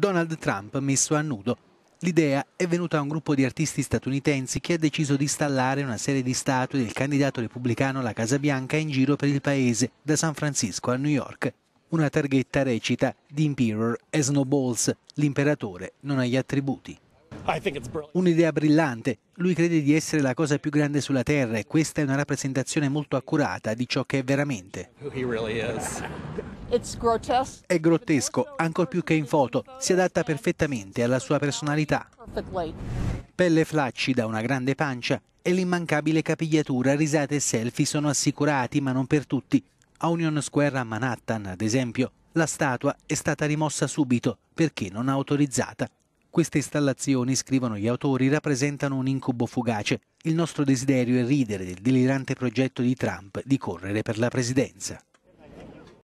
Donald Trump messo a nudo. L'idea è venuta a un gruppo di artisti statunitensi che ha deciso di installare una serie di statue del candidato repubblicano alla Casa Bianca in giro per il paese, da San Francisco a New York. Una targhetta recita The Emperor e Snowballs, l'imperatore non ha gli attributi. Un'idea brillante. Lui crede di essere la cosa più grande sulla Terra e questa è una rappresentazione molto accurata di ciò che è veramente. È grottesco, ancor più che in foto, si adatta perfettamente alla sua personalità. Pelle flaccida, una grande pancia e l'immancabile capigliatura, risate e selfie sono assicurati, ma non per tutti. A Union Square a Manhattan, ad esempio, la statua è stata rimossa subito perché non autorizzata queste installazioni, scrivono gli autori, rappresentano un incubo fugace. Il nostro desiderio è ridere del delirante progetto di Trump di correre per la presidenza.